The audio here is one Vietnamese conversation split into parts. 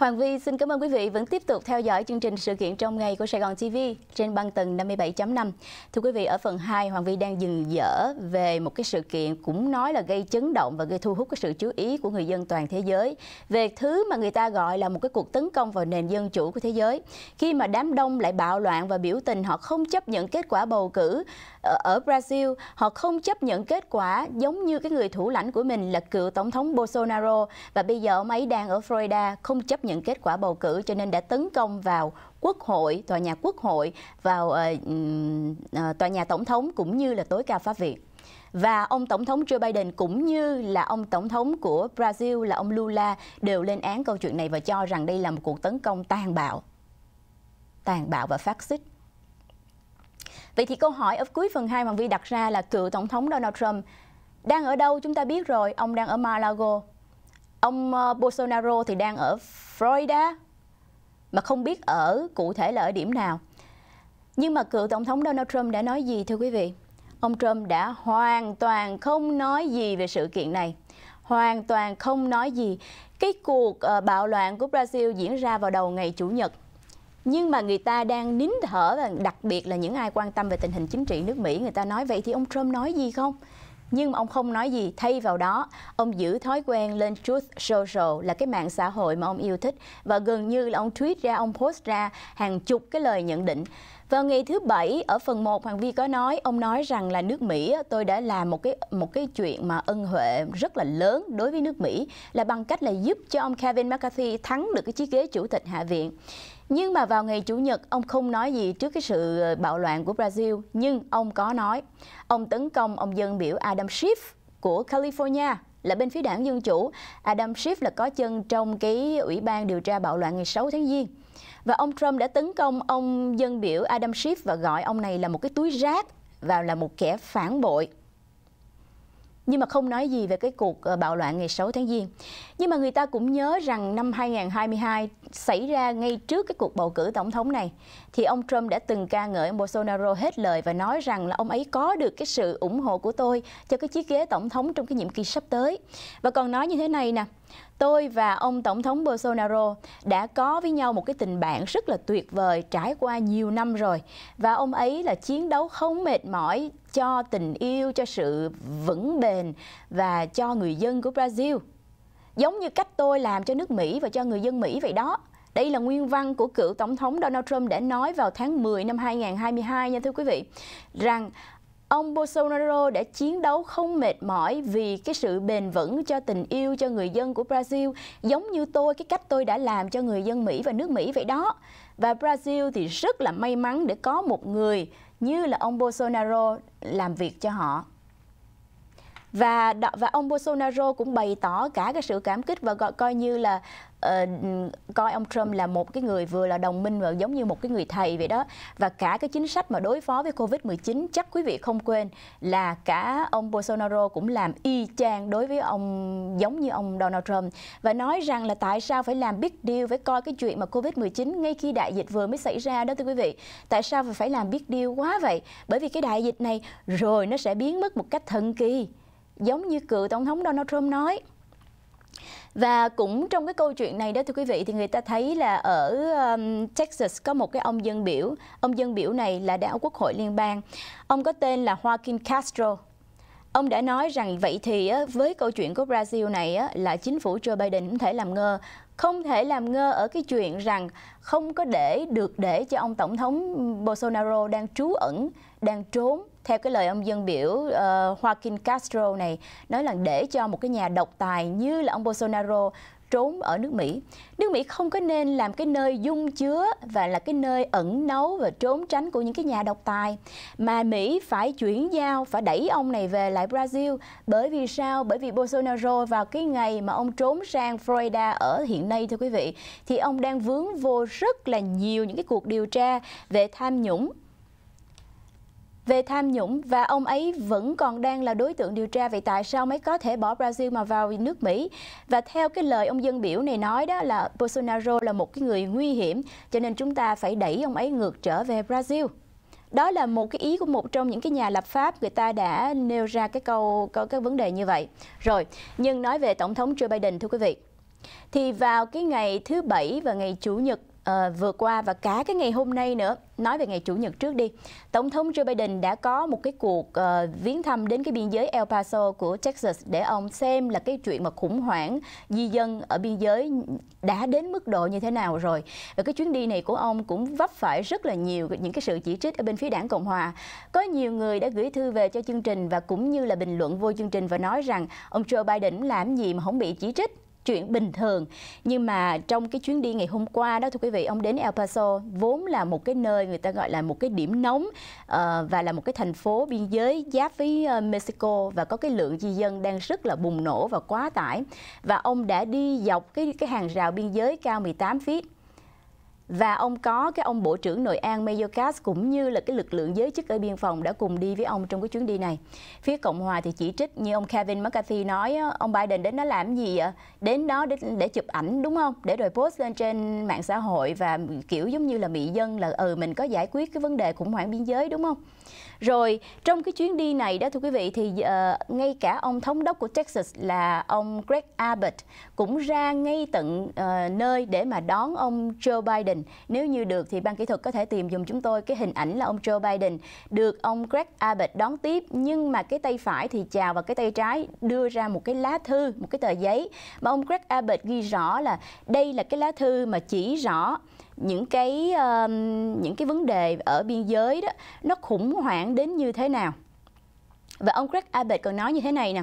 Hoàng Vi xin cảm ơn quý vị vẫn tiếp tục theo dõi chương trình sự kiện trong ngày của Sài Gòn TV trên băng tầng 57.5. Thưa quý vị, ở phần 2, Hoàng Vi đang dừng dở về một cái sự kiện cũng nói là gây chấn động và gây thu hút cái sự chú ý của người dân toàn thế giới về thứ mà người ta gọi là một cái cuộc tấn công vào nền dân chủ của thế giới. Khi mà đám đông lại bạo loạn và biểu tình, họ không chấp nhận kết quả bầu cử ở Brazil, họ không chấp nhận kết quả giống như cái người thủ lãnh của mình là cựu tổng thống Bolsonaro và bây giờ ông ấy đang ở Florida không chấp nhận những kết quả bầu cử cho nên đã tấn công vào quốc hội, tòa nhà quốc hội, vào uh, tòa nhà tổng thống cũng như là tối cao pháp viện. Và ông Tổng thống Joe Biden cũng như là ông Tổng thống của Brazil là ông Lula đều lên án câu chuyện này và cho rằng đây là một cuộc tấn công tàn bạo. Tàn bạo và phát xít. Vậy thì câu hỏi ở cuối phần 2 hoàng Vi đặt ra là cựu Tổng thống Donald Trump đang ở đâu chúng ta biết rồi, ông đang ở Mar-a-Lago, ông ờ, Bolsonaro thì đang ở Florida mà không biết ở cụ thể là ở điểm nào. Nhưng mà cựu tổng thống Donald Trump đã nói gì thưa quý vị? Ông Trump đã hoàn toàn không nói gì về sự kiện này. Hoàn toàn không nói gì. Cái cuộc ờ, bạo loạn của Brazil diễn ra vào đầu ngày Chủ nhật. Nhưng mà người ta đang nín thở và đặc biệt là những ai quan tâm về tình hình chính trị nước Mỹ người ta nói vậy thì ông Trump nói gì không? nhưng mà ông không nói gì thay vào đó ông giữ thói quen lên Truth Social là cái mạng xã hội mà ông yêu thích và gần như là ông tweet ra ông post ra hàng chục cái lời nhận định vào ngày thứ bảy ở phần 1 Hoàng Vi có nói ông nói rằng là nước Mỹ tôi đã làm một cái một cái chuyện mà ân huệ rất là lớn đối với nước Mỹ là bằng cách là giúp cho ông Kevin McCarthy thắng được cái chiếc ghế chủ tịch Hạ viện. Nhưng mà vào ngày Chủ nhật, ông không nói gì trước cái sự ờ, bạo loạn của Brazil, nhưng ông có nói. Ông tấn công ông dân biểu Adam Schiff của California là bên phía đảng Dân Chủ. Adam Schiff là có chân trong cái ủy ban điều tra bạo loạn ngày 6 tháng Giêng. Và ông Trump đã tấn công ông dân biểu Adam Schiff và gọi ông này là một cái túi rác và là một kẻ phản bội nhưng mà không nói gì về cái cuộc ờ, bạo loạn ngày 6 tháng Giêng. Nhưng mà người ta cũng nhớ rằng năm 2022 xảy ra ngay trước cái cuộc bầu cử tổng thống này thì ông Trump đã từng ca ngợi ông Bolsonaro hết lời và nói rằng là ông ấy có được cái sự ủng hộ của tôi cho cái chiếc ghế tổng thống trong cái nhiệm kỳ sắp tới. Và còn nói như thế này nè, tôi và ông Tổng thống Bolsonaro đã có với nhau một cái tình bạn rất là tuyệt vời trải qua nhiều năm rồi. Và ông ấy là chiến đấu không mệt mỏi cho tình yêu, cho sự vững bền và cho người dân của Brazil. Giống như cách tôi làm cho nước Mỹ và cho người dân Mỹ vậy đó. Đây là nguyên văn của cựu Tổng thống Donald Trump đã nói vào tháng 10 năm 2022 nha thưa quý vị, rằng Ông Bolsonaro đã chiến đấu không mệt mỏi vì cái sự bền vững cho tình yêu cho người dân của Brazil, giống như tôi, cái cách tôi đã làm cho người dân Mỹ và nước Mỹ vậy đó. Và Brazil thì rất là may mắn để có một người như là ông Bolsonaro làm việc cho họ và và ông Bolsonaro cũng bày tỏ cả cái sự cảm kích và gọi coi như là uh, coi ông Trump là một cái người vừa là đồng minh và giống như một cái người thầy vậy đó và cả cái chính sách mà đối phó với Covid-19 chắc quý vị không quên là cả ông Bolsonaro cũng làm y chang đối với ông giống như ông Donald Trump và nói rằng là tại sao phải làm big deal với coi cái chuyện mà Covid-19 ngay khi đại dịch vừa mới xảy ra đó thưa quý vị tại sao phải làm big deal quá vậy bởi vì cái đại dịch này rồi nó sẽ biến mất một cách thần kỳ giống như cựu tổng thống Donald Trump nói. Và cũng trong cái câu chuyện này đó thưa quý vị thì người ta thấy là ở um, Texas có một cái ông dân biểu, ông dân biểu này là đã Quốc hội liên bang. Ông có tên là Joaquin Castro. Ông đã nói rằng vậy thì với câu chuyện của Brazil này là chính phủ Joe Biden không thể làm ngơ, không thể làm ngơ ở cái chuyện rằng không có để được để cho ông tổng thống Bolsonaro đang trú ẩn, đang trốn theo cái lời ông dân biểu uh, Joaquin Castro này nói là để cho một cái nhà độc tài như là ông Bolsonaro trốn ở nước Mỹ. Nước Mỹ không có nên làm cái nơi dung chứa và là cái nơi ẩn nấu và trốn tránh của những cái nhà độc tài. Mà Mỹ phải chuyển giao, phải đẩy ông này về lại Brazil. Bởi vì sao? Bởi vì Bolsonaro vào cái ngày mà ông trốn sang Florida ở hiện nay thưa quý vị, thì ông đang vướng vô rất là nhiều những cái cuộc điều tra về tham nhũng về tham nhũng và ông ấy vẫn còn đang là đối tượng điều tra vậy tại sao mới có thể bỏ Brazil mà vào nước Mỹ và theo cái lời ông dân biểu này nói đó là Bolsonaro là một cái người nguy hiểm cho nên chúng ta phải đẩy ông ấy ngược trở về Brazil đó là một cái ý của một trong những cái nhà lập pháp người ta đã nêu ra cái câu có cái vấn đề như vậy rồi nhưng nói về tổng thống Joe Biden thưa quý vị thì vào cái ngày thứ bảy và ngày chủ nhật uh, vừa qua và cả cái ngày hôm nay nữa nói về ngày chủ nhật trước đi tổng thống Joe Biden đã có một cái cuộc uh, viếng thăm đến cái biên giới El Paso của Texas để ông xem là cái chuyện mà khủng hoảng di dân ở biên giới đã đến mức độ như thế nào rồi và cái chuyến đi này của ông cũng vấp phải rất là nhiều những cái sự chỉ trích ở bên phía đảng Cộng hòa có nhiều người đã gửi thư về cho chương trình và cũng như là bình luận vô chương trình và nói rằng ông Joe Biden làm gì mà không bị chỉ trích chuyện bình thường nhưng mà trong cái chuyến đi ngày hôm qua đó thưa quý vị ông đến El Paso vốn là một cái nơi người ta gọi là một cái điểm nóng uh, và là một cái thành phố biên giới giáp với uh, Mexico và có cái lượng di dân đang rất là bùng nổ và quá tải và ông đã đi dọc cái cái hàng rào biên giới cao 18 feet và ông có cái ông bộ trưởng nội an Mayorkas cũng như là cái lực lượng giới chức ở biên phòng đã cùng đi với ông trong cái chuyến đi này. Phía Cộng hòa thì chỉ trích như ông Kevin McCarthy nói ờ, ông Biden đến đó làm gì ạ? Đến đó để, để chụp ảnh đúng không? Để rồi post lên trên mạng xã hội và kiểu giống như là mỹ dân là ừ mình có giải quyết cái vấn đề khủng hoảng biên giới đúng không? Rồi trong cái chuyến đi này đó thưa quý vị thì uh, ngay cả ông thống đốc của Texas là ông Greg Abbott cũng ra ngay tận uh, nơi để mà đón ông Joe Biden Biden. Nếu như được thì ban kỹ thuật có thể tìm dùng chúng tôi cái hình ảnh là ông Joe Biden được ông Greg Abbott đón tiếp nhưng mà cái tay phải thì chào và cái tay trái đưa ra một cái lá thư, một cái tờ giấy mà ông Greg Abbott ghi rõ là đây là cái lá thư mà chỉ rõ những cái uh, những cái vấn đề ở biên giới đó nó khủng hoảng đến như thế nào. Và ông Greg Abbott còn nói như thế này nè.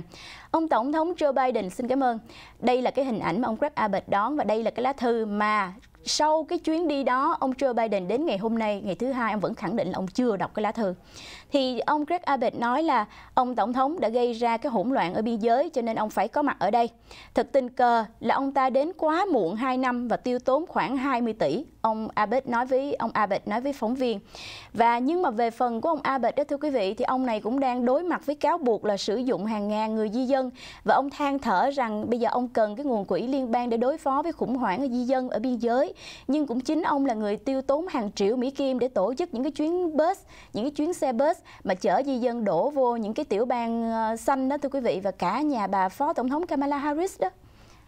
Ông Tổng thống Joe Biden xin cảm ơn. Đây là cái hình ảnh mà ông Greg Abbott đón và đây là cái lá thư mà sau cái chuyến đi đó ông Joe Biden đến ngày hôm nay ngày thứ hai ông vẫn khẳng định là ông chưa đọc cái lá thư thì ông Greg Abbott nói là ông Tổng thống đã gây ra cái hỗn loạn ở biên giới cho nên ông phải có mặt ở đây. Thật tình cờ là ông ta đến quá muộn 2 năm và tiêu tốn khoảng 20 tỷ. Ông Abbott nói với ông Abbott nói với phóng viên. Và nhưng mà về phần của ông Abbott đó thưa quý vị thì ông này cũng đang đối mặt với cáo buộc là sử dụng hàng ngàn người di dân và ông than thở rằng bây giờ ông cần cái nguồn quỹ liên bang để đối phó với khủng hoảng ở di dân ở biên giới. Nhưng cũng chính ông là người tiêu tốn hàng triệu Mỹ Kim để tổ chức những cái chuyến bus, những cái chuyến xe bus bus mà chở di dân đổ vô những cái tiểu bang ờ, xanh đó thưa quý vị và cả nhà bà phó tổng thống Kamala Harris đó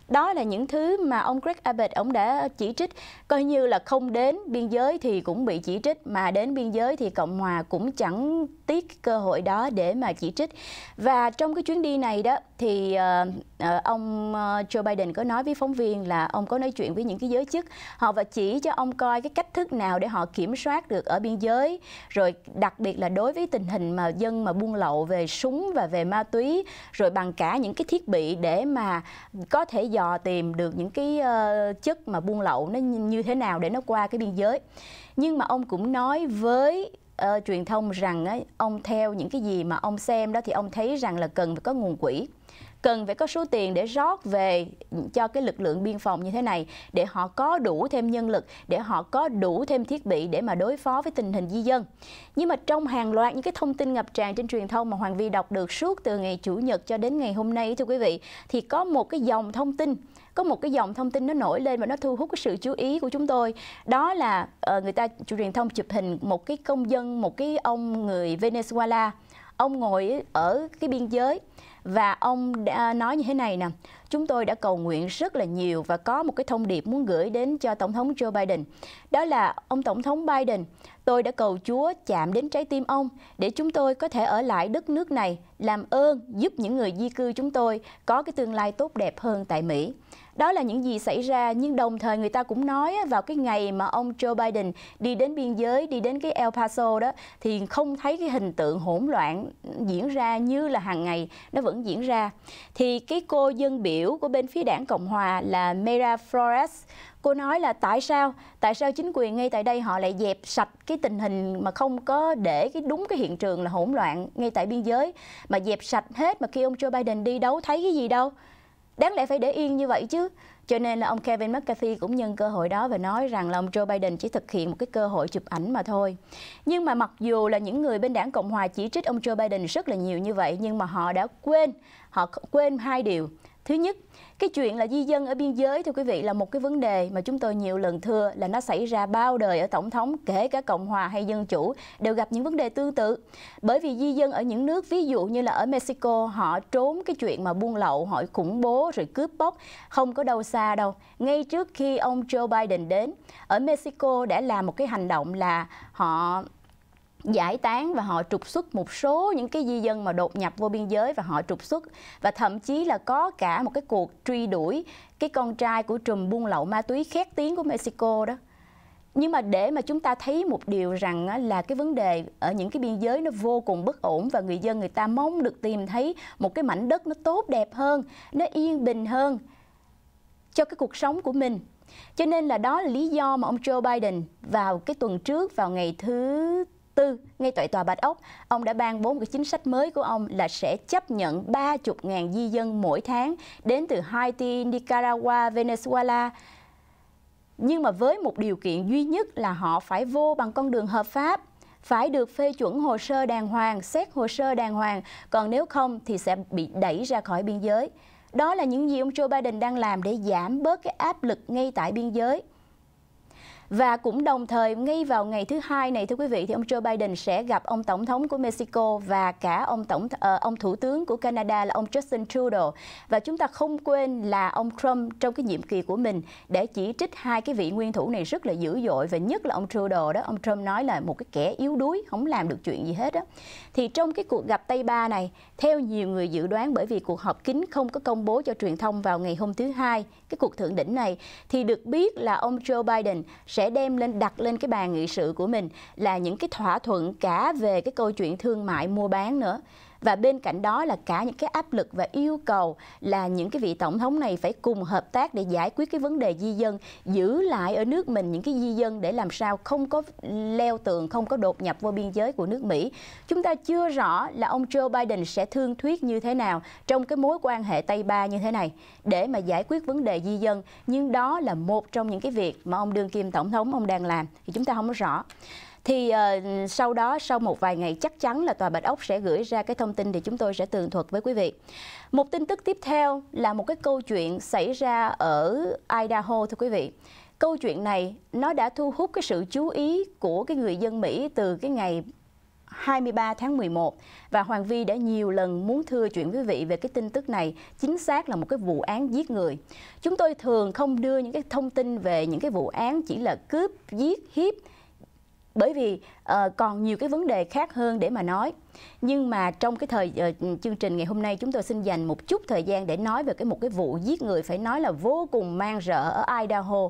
đó là những thứ mà ông Greg Abbott ông đã chỉ trích coi như là không đến biên giới thì cũng bị chỉ trích mà đến biên giới thì Cộng hòa cũng chẳng tiếc cơ hội đó để mà chỉ trích. Và trong cái chuyến đi này đó thì uh, ông ờ, Joe Biden có nói với phóng viên là ông có nói chuyện với những cái giới chức họ và chỉ cho ông coi cái cách thức nào để họ kiểm soát được ở biên giới rồi đặc biệt là đối với tình hình mà dân mà buôn lậu về súng và về ma túy rồi bằng cả những cái thiết bị để mà có thể dò dò tìm được những cái ờ, chất mà buôn lậu nó như thế nào để nó qua cái biên giới nhưng mà ông cũng nói với uh, truyền thông rằng uh, ông theo những cái gì mà ông xem đó thì ông thấy rằng là cần phải có nguồn quỹ cần phải có số tiền để rót về cho cái lực lượng biên phòng như thế này để họ có đủ thêm nhân lực, để họ có đủ thêm thiết bị để mà đối phó với tình hình di dân. Nhưng mà trong hàng loạt những cái thông tin ngập tràn trên truyền thông mà Hoàng Vi đọc được suốt từ ngày Chủ nhật cho đến ngày hôm nay thưa quý vị thì có một cái dòng thông tin có một cái dòng thông tin nó nổi lên và nó thu hút cái sự chú ý của chúng tôi đó là ờ, người ta truyền thông chụp hình một cái công dân một cái ông người Venezuela ông ngồi ở cái biên giới và ông đã nói như thế này nè chúng tôi đã cầu nguyện rất là nhiều và có một cái thông điệp muốn gửi đến cho tổng thống Joe Biden đó là ông tổng thống Biden tôi đã cầu Chúa chạm đến trái tim ông để chúng tôi có thể ở lại đất nước này làm ơn giúp những người di cư chúng tôi có cái tương lai tốt đẹp hơn tại Mỹ đó là những gì xảy ra nhưng đồng thời người ta cũng nói vào cái ngày mà ông Joe Biden đi đến biên giới, đi đến cái El Paso đó thì không thấy cái hình tượng hỗn loạn diễn ra như là hàng ngày nó vẫn diễn ra. Thì cái cô dân biểu của bên phía đảng Cộng Hòa là Mera Flores cô nói là tại sao tại sao chính quyền ngay tại đây họ lại dẹp sạch cái tình hình mà không có để cái đúng cái hiện trường là hỗn loạn ngay tại biên giới mà dẹp sạch hết mà khi ông Joe Biden đi đâu thấy cái gì đâu đáng lẽ phải để yên như vậy chứ cho nên là ông Kevin McCarthy cũng nhân cơ hội đó và nói rằng là ông Joe Biden chỉ thực hiện một cái cơ hội chụp ảnh mà thôi. Nhưng mà mặc dù là những người bên đảng Cộng Hòa chỉ trích ông Joe Biden rất là nhiều như vậy nhưng mà họ đã quên, họ quên hai điều. Thứ nhất, cái chuyện là di dân ở biên giới thưa quý vị là một cái vấn đề mà chúng tôi nhiều lần thưa là nó xảy ra bao đời ở tổng thống kể cả cộng hòa hay dân chủ đều gặp những vấn đề tương tự. Bởi vì di dân ở những nước ví dụ như là ở Mexico họ trốn cái chuyện mà buôn lậu, họ khủng bố rồi cướp bóc không có đâu xa đâu. Ngay trước khi ông Joe Biden đến, ở Mexico đã làm một cái hành động là họ giải tán và họ trục xuất một số những cái di dân mà đột nhập vô biên giới và họ trục xuất và thậm chí là có cả một cái cuộc truy đuổi cái con trai của trùm buôn lậu ma túy khét tiếng của Mexico đó nhưng mà để mà chúng ta thấy một điều rằng là cái vấn đề ở những cái biên giới nó vô cùng bất ổn và người dân người ta mong được tìm thấy một cái mảnh đất nó tốt đẹp hơn nó yên bình hơn cho cái cuộc sống của mình cho nên là đó là lý do mà ông Joe Biden vào cái tuần trước vào ngày thứ tư ngay tại tòa Bạch Ốc, ông đã ban bốn cái chính sách mới của ông là sẽ chấp nhận 30.000 di dân mỗi tháng đến từ Haiti, Nicaragua, Venezuela. Nhưng mà với một điều kiện duy nhất là họ phải vô bằng con đường hợp pháp phải được phê chuẩn hồ sơ đàng hoàng, xét hồ sơ đàng hoàng, còn nếu không thì sẽ bị đẩy ra khỏi biên giới. Đó là những gì ông Joe Biden đang làm để giảm bớt cái áp lực ngay tại biên giới. Và cũng đồng thời ngay vào ngày thứ hai này thưa quý vị thì ông Joe Biden sẽ gặp ông tổng thống của Mexico và cả ông tổng uh, ông thủ tướng của Canada là ông Justin Trudeau. Và chúng ta không quên là ông Trump trong cái nhiệm kỳ của mình để chỉ trích hai cái vị nguyên thủ này rất là dữ dội và nhất là ông Trudeau đó, ông Trump nói là một cái kẻ yếu đuối, không làm được chuyện gì hết đó. Thì trong cái cuộc gặp Tây Ba này, theo nhiều người dự đoán bởi vì cuộc họp kín không có công bố cho truyền thông vào ngày hôm thứ hai, cái cuộc thượng đỉnh này thì được biết là ông Joe Biden sẽ sẽ đem lên đặt lên cái bàn nghị sự của mình là những cái thỏa thuận cả về cái câu chuyện thương mại mua bán nữa và bên cạnh đó là cả những cái áp lực và yêu cầu là những cái vị tổng thống này phải cùng hợp tác để giải quyết cái vấn đề di dân giữ lại ở nước mình những cái di dân để làm sao không có leo tường không có đột nhập vô biên giới của nước Mỹ chúng ta chưa rõ là ông Joe Biden sẽ thương thuyết như thế nào trong cái mối quan hệ Tây Ba như thế này để mà giải quyết vấn đề di dân nhưng đó là một trong những cái việc mà ông đương kim tổng thống ông đang làm thì chúng ta không có rõ thì uh, sau đó sau một vài ngày chắc chắn là tòa Bạch Ốc sẽ gửi ra cái thông tin để chúng tôi sẽ tường thuật với quý vị. Một tin tức tiếp theo là một cái câu chuyện xảy ra ở Idaho thưa quý vị. Câu chuyện này nó đã thu hút cái sự chú ý của cái người dân Mỹ từ cái ngày 23 tháng 11 và Hoàng Vi đã nhiều lần muốn thưa chuyện quý vị về cái tin tức này chính xác là một cái vụ án giết người. Chúng tôi thường không đưa những cái thông tin về những cái vụ án chỉ là cướp, giết, hiếp bởi vì uh, còn nhiều cái vấn đề khác hơn để mà nói nhưng mà trong cái thời uh, chương trình ngày hôm nay chúng tôi xin dành một chút thời gian để nói về cái một cái vụ giết người phải nói là vô cùng mang rợ ở Idaho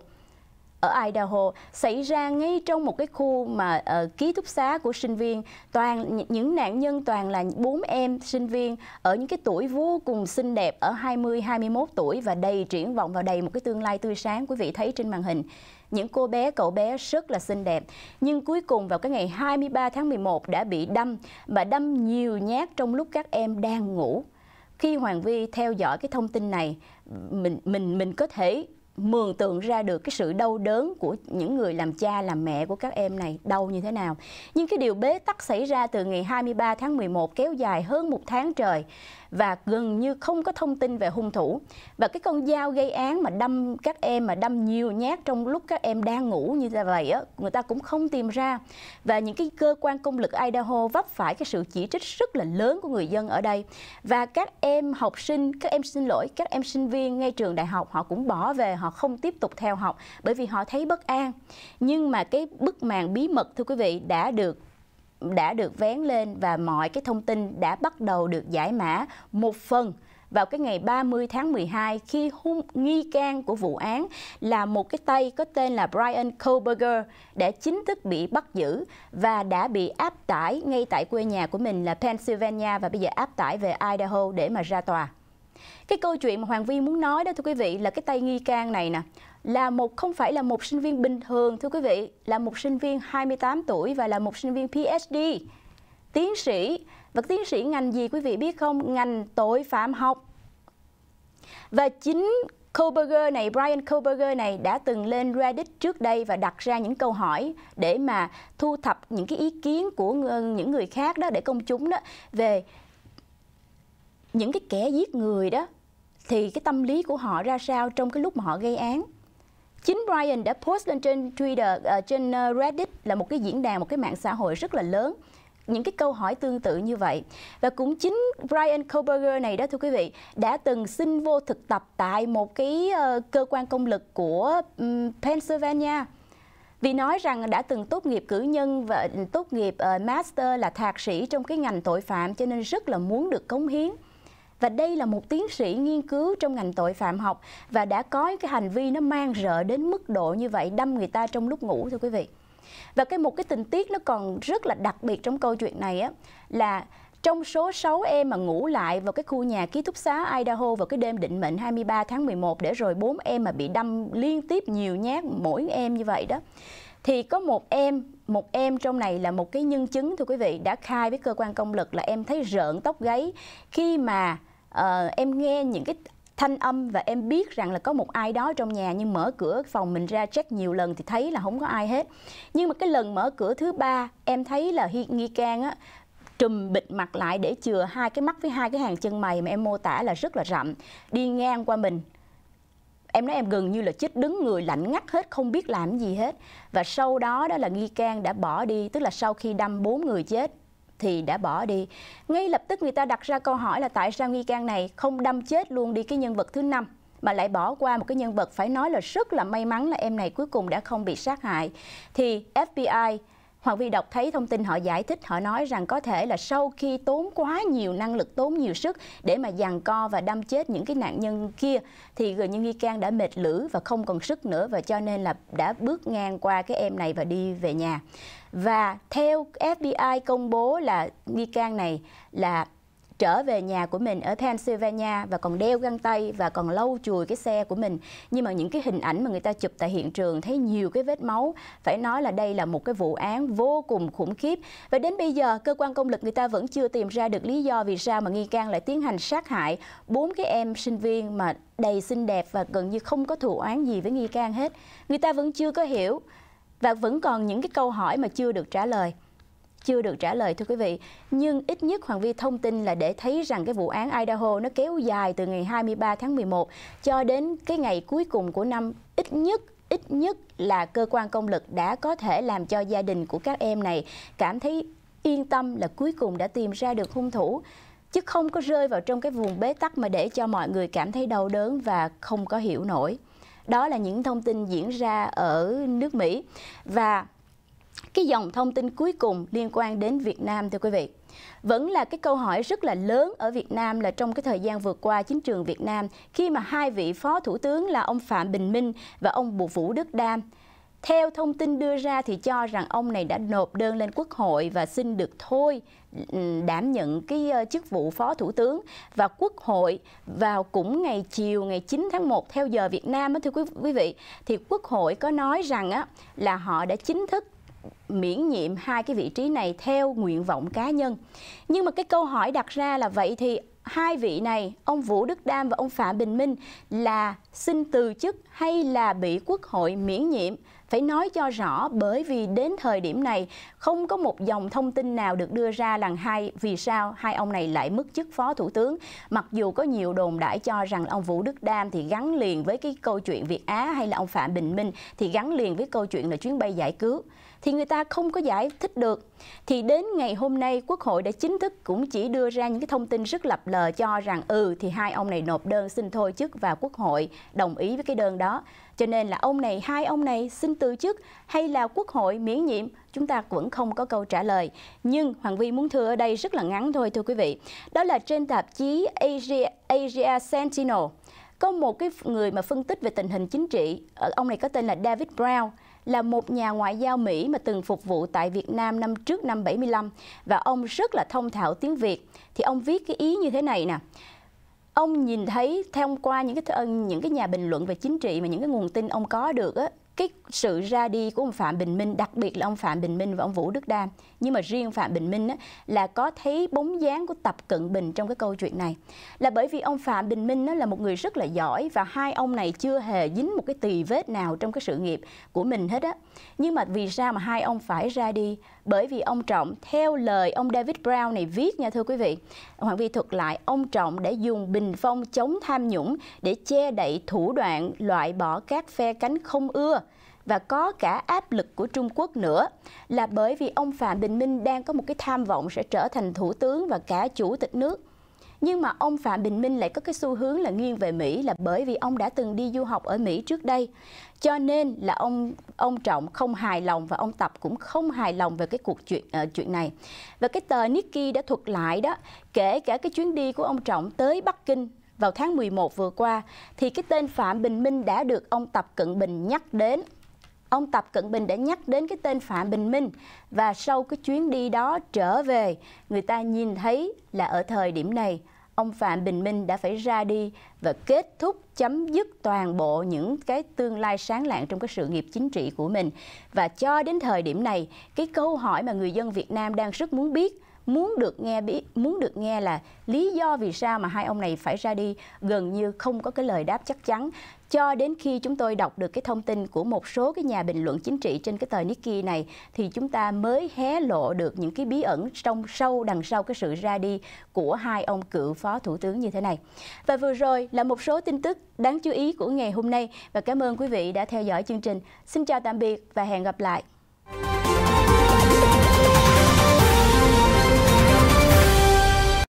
ở Idaho xảy ra ngay trong một cái khu mà uh, ký túc xá của sinh viên toàn những nạn nhân toàn là bốn em sinh viên ở những cái tuổi vô cùng xinh đẹp ở 20 21 tuổi và đầy triển vọng và đầy một cái tương lai tươi sáng quý vị thấy trên màn hình những cô bé cậu bé rất là xinh đẹp nhưng cuối cùng vào cái ngày 23 tháng 11 đã bị đâm và đâm nhiều nhát trong lúc các em đang ngủ khi Hoàng Vi theo dõi cái thông tin này mình mình mình có thể mường tượng ra được cái sự đau đớn của những người làm cha làm mẹ của các em này đau như thế nào. Nhưng cái điều bế tắc xảy ra từ ngày 23 tháng 11 kéo dài hơn một tháng trời và gần như không có thông tin về hung thủ. Và cái con dao gây án mà đâm các em mà đâm nhiều nhát trong lúc các em đang ngủ như thế vậy á, người ta cũng không tìm ra. Và những cái cơ quan công lực Idaho vấp phải cái sự chỉ trích rất là lớn của người dân ở đây. Và các em học sinh, các em xin lỗi, các em sinh viên ngay trường đại học họ cũng bỏ về họ không tiếp tục theo học bởi vì họ thấy bất an nhưng mà cái bức màn bí mật thưa quý vị đã được đã được vén lên và mọi cái thông tin đã bắt đầu được giải mã một phần vào cái ngày 30 tháng 12 khi hung nghi can của vụ án là một cái tay có tên là Brian Koberger đã chính thức bị bắt giữ và đã bị áp tải ngay tại quê nhà của mình là Pennsylvania và bây giờ áp tải về Idaho để mà ra tòa. Cái câu chuyện mà Hoàng Vi muốn nói đó thưa quý vị là cái tay nghi can này nè là một không phải là một sinh viên bình thường thưa quý vị, là một sinh viên 28 tuổi và là một sinh viên PhD, tiến sĩ. Và tiến sĩ ngành gì quý vị biết không? Ngành tội phạm học. Và chính Koberger này, Brian Koberger này đã từng lên Reddit trước đây và đặt ra những câu hỏi để mà thu thập những cái ý kiến của những người khác đó để công chúng đó về những cái kẻ giết người đó thì cái tâm lý của họ ra sao trong cái lúc mà họ gây án chính Brian đã post lên trên Twitter uh, trên ờ, Reddit là một cái diễn đàn một cái mạng xã hội rất là lớn những cái câu hỏi tương tự như vậy và cũng chính Brian Koberger này đó thưa quý vị đã từng xin vô thực tập tại một cái uh, cơ quan công lực của um, Pennsylvania vì nói rằng đã từng tốt nghiệp cử nhân và tốt nghiệp uh, master là thạc sĩ trong cái ngành tội phạm cho nên rất là muốn được cống hiến và đây là một tiến sĩ nghiên cứu trong ngành tội phạm học và đã có cái hành vi nó mang rợ đến mức độ như vậy đâm người ta trong lúc ngủ thưa quý vị và cái một cái tình tiết nó còn rất là đặc biệt trong câu chuyện này á là trong số 6 em mà ngủ lại vào cái khu nhà ký túc xá Idaho vào cái đêm định mệnh 23 tháng 11 để rồi bốn em mà bị đâm liên tiếp nhiều nhát mỗi em như vậy đó. Thì có một em, một em trong này là một cái nhân chứng thưa quý vị đã khai với cơ quan công lực là em thấy rợn tóc gáy khi mà uh, em nghe những cái thanh âm và em biết rằng là có một ai đó trong nhà nhưng mở cửa phòng mình ra check nhiều lần thì thấy là không có ai hết nhưng mà cái lần mở cửa thứ ba em thấy là nghi, nghi can á trùm bịt mặt lại để chừa hai cái mắt với hai cái hàng chân mày mà em mô tả là rất là rậm đi ngang qua mình em nói em gần như là chết đứng người lạnh ngắt hết không biết làm gì hết và sau đó đó là nghi can đã bỏ đi tức là sau khi đâm bốn người chết thì đã bỏ đi. Ngay lập tức người ta đặt ra câu hỏi là tại sao nghi can này không đâm chết luôn đi cái nhân vật thứ năm mà lại bỏ qua một cái nhân vật phải nói là rất là may mắn là em này cuối cùng đã không bị sát hại. Thì FBI Hoàng Vi đọc thấy thông tin họ giải thích, họ nói rằng có thể là sau khi tốn quá nhiều năng lực, tốn nhiều sức để mà giằng co và đâm chết những cái nạn nhân kia thì gần như nghi can đã mệt lử và không còn sức nữa và cho nên là đã bước ngang qua cái em này và đi về nhà. Và theo FBI công bố là nghi can này là trở về nhà của mình ở Pennsylvania và còn đeo găng tay và còn lau chùi cái xe của mình. Nhưng mà những cái hình ảnh mà người ta chụp tại hiện trường thấy nhiều cái vết máu, phải nói là đây là một cái vụ án vô cùng khủng khiếp. Và đến bây giờ, cơ quan công lực người ta vẫn chưa tìm ra được lý do vì sao mà nghi can lại tiến hành sát hại bốn cái em sinh viên mà đầy xinh đẹp và gần như không có thù án gì với nghi can hết. Người ta vẫn chưa có hiểu và vẫn còn những cái câu hỏi mà chưa được trả lời chưa được trả lời thưa quý vị. Nhưng ít nhất Hoàng Vi thông tin là để thấy rằng cái vụ án Idaho nó kéo dài từ ngày 23 tháng 11 cho đến cái ngày cuối cùng của năm ít nhất ít nhất là cơ quan công lực đã có thể làm cho gia đình của các em này cảm thấy yên tâm là cuối cùng đã tìm ra được hung thủ chứ không có rơi vào trong cái vùng bế tắc mà để cho mọi người cảm thấy đau đớn và không có hiểu nổi. Đó là những thông tin diễn ra ở nước Mỹ và cái dòng thông tin cuối cùng liên quan đến Việt Nam thưa quý vị. Vẫn là cái câu hỏi rất là lớn ở Việt Nam là trong cái thời gian vừa qua chính trường Việt Nam khi mà hai vị phó thủ tướng là ông Phạm Bình Minh và ông Bùi Vũ Đức Đam theo thông tin đưa ra thì cho rằng ông này đã nộp đơn lên Quốc hội và xin được thôi ừ, đảm nhận cái ờ, chức vụ Phó Thủ tướng và Quốc hội vào cũng ngày chiều ngày 9 tháng 1 theo giờ Việt Nam đó thưa quý vị thì Quốc hội có nói rằng á là họ đã chính thức miễn nhiệm hai cái vị trí này theo nguyện vọng cá nhân. Nhưng mà cái câu hỏi đặt ra là vậy thì hai vị này, ông Vũ Đức Đam và ông Phạm Bình Minh là xin từ chức hay là bị Quốc hội miễn nhiệm? phải nói cho rõ bởi vì đến thời điểm này không có một dòng thông tin nào được đưa ra rằng hai vì sao hai ông này lại mất chức phó thủ tướng. Mặc dù có nhiều đồn đãi cho rằng ông Vũ Đức Đam thì gắn liền với cái câu chuyện Việt Á hay là ông Phạm Bình Minh thì gắn liền với câu chuyện là chuyến bay giải cứu thì người ta không có giải thích được. Thì đến ngày hôm nay Quốc hội đã chính thức cũng chỉ đưa ra những cái thông tin rất lập lờ cho rằng ừ thì hai ông này nộp đơn xin thôi chức và Quốc hội đồng ý với cái đơn đó. Cho nên là ông này, hai ông này xin từ chức hay là quốc hội miễn nhiệm, chúng ta vẫn không có câu trả lời. Nhưng Hoàng Vi muốn thưa ở đây rất là ngắn thôi thưa quý vị. Đó là trên tạp chí Asia, Asia Sentinel, có một cái người mà phân tích về tình hình chính trị, ờ, ông này có tên là David Brown là một nhà ngoại giao Mỹ mà từng phục vụ tại Việt Nam năm trước năm 75 và ông rất là thông thạo tiếng Việt thì ông viết cái ý như thế này nè ông nhìn thấy thông qua những cái những cái nhà bình luận về chính trị mà những cái nguồn tin ông có được á cái sự ra đi của ông Phạm Bình Minh, đặc biệt là ông Phạm Bình Minh và ông Vũ Đức Đam, nhưng mà riêng Phạm Bình Minh á, là có thấy bóng dáng của Tập Cận Bình trong cái câu chuyện này. Là bởi vì ông Phạm Bình Minh á, là một người rất là giỏi và hai ông này chưa hề dính một cái tỳ vết nào trong cái sự nghiệp của mình hết á. Nhưng mà vì sao mà hai ông phải ra đi? Bởi vì ông Trọng, theo lời ông David Brown này viết nha thưa quý vị, Hoàng Vi thuật lại, ông Trọng đã dùng bình phong chống tham nhũng để che đậy thủ đoạn loại bỏ các phe cánh không ưa và có cả áp lực của Trung Quốc nữa là bởi vì ông Phạm Bình Minh đang có một cái tham vọng sẽ trở thành thủ tướng và cả chủ tịch nước. Nhưng mà ông Phạm Bình Minh lại có cái xu hướng là nghiêng về Mỹ là bởi vì ông đã từng đi du học ở Mỹ trước đây. Cho nên là ông ông Trọng không hài lòng và ông Tập cũng không hài lòng về cái cuộc chuyện uh, chuyện này. Và cái tờ Nikkei đã thuật lại đó, kể cả cái chuyến đi của ông Trọng tới Bắc Kinh vào tháng 11 vừa qua thì cái tên Phạm Bình Minh đã được ông Tập Cận Bình nhắc đến ông Tập Cận Bình đã nhắc đến cái tên Phạm Bình Minh và sau cái chuyến đi đó trở về, người ta nhìn thấy là ở thời điểm này, ông Phạm Bình Minh đã phải ra đi và kết thúc chấm dứt toàn bộ những cái tương lai sáng lạng trong cái sự nghiệp chính trị của mình. Và cho đến thời điểm này, cái câu hỏi mà người dân Việt Nam đang rất muốn biết muốn được nghe biết muốn được nghe là lý do vì sao mà hai ông này phải ra đi gần như không có cái lời đáp chắc chắn cho đến khi chúng tôi đọc được cái thông tin của một số cái nhà bình luận chính trị trên cái tờ Nikkei này thì chúng ta mới hé lộ được những cái bí ẩn trong sâu đằng sau cái sự ra đi của hai ông cựu phó thủ tướng như thế này. Và vừa rồi là một số tin tức đáng chú ý của ngày hôm nay và cảm ơn quý vị đã theo dõi chương trình. Xin chào tạm biệt và hẹn gặp lại.